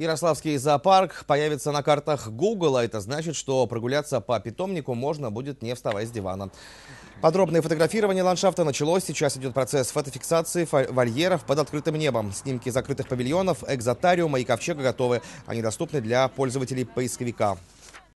Ярославский зоопарк появится на картах Google, а это значит, что прогуляться по питомнику можно будет не вставая с дивана. Подробное фотографирование ландшафта началось. Сейчас идет процесс фотофиксации вольеров под открытым небом. Снимки закрытых павильонов, экзотариума и ковчега готовы. Они доступны для пользователей поисковика.